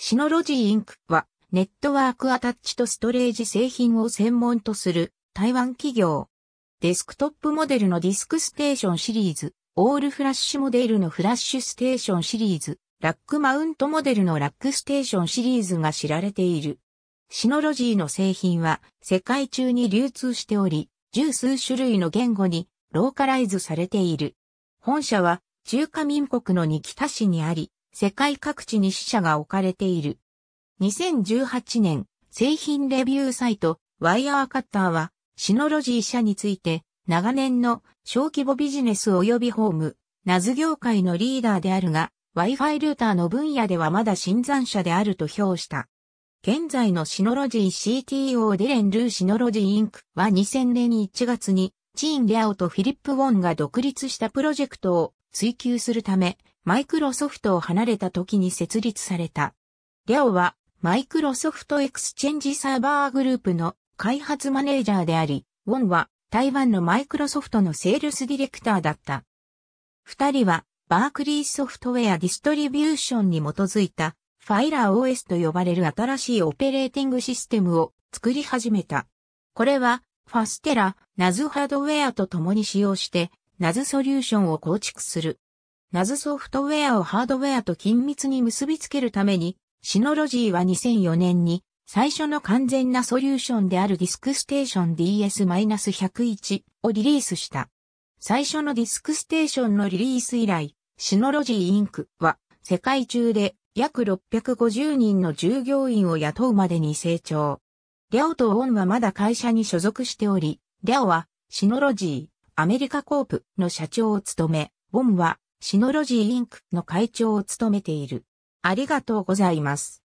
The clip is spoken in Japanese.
シノロジーインクはネットワークアタッチとストレージ製品を専門とする台湾企業。デスクトップモデルのディスクステーションシリーズ、オールフラッシュモデルのフラッシュステーションシリーズ、ラックマウントモデルのラックステーションシリーズが知られている。シノロジーの製品は世界中に流通しており、十数種類の言語にローカライズされている。本社は中華民国の二北市にあり、世界各地に支社が置かれている。2018年、製品レビューサイト、ワイヤーカッターは、シノロジー社について、長年の小規模ビジネス及びホーム、ナズ業界のリーダーであるが、Wi-Fi ルーターの分野ではまだ新参者であると評した。現在のシノロジー CTO デレン・ルーシノロジーインクは2000年1月に、チーン・リャオとフィリップ・ウォンが独立したプロジェクトを追求するため、マイクロソフトを離れた時に設立された。リャオは、マイクロソフトエクスチェンジサーバーグループの開発マネージャーであり、ウォンは台湾のマイクロソフトのセールスディレクターだった。二人は、バークリーソフトウェアディストリビューションに基づいた、ファイラー OS と呼ばれる新しいオペレーティングシステムを作り始めた。これは、ファステラ、ナズハードウェアと共に使用して、ナズソリューションを構築する。ナズソフトウェアをハードウェアと緊密に結びつけるために、シノロジーは2004年に最初の完全なソリューションであるディスクステーション DS-101 をリリースした。最初のディスクステーションのリリース以来、シノロジーインクは世界中で約650人の従業員を雇うまでに成長。リャオとオンはまだ会社に所属しており、リャオはシノロジー、アメリカコープの社長を務め、オンはシノロジーインクの会長を務めている。ありがとうございます。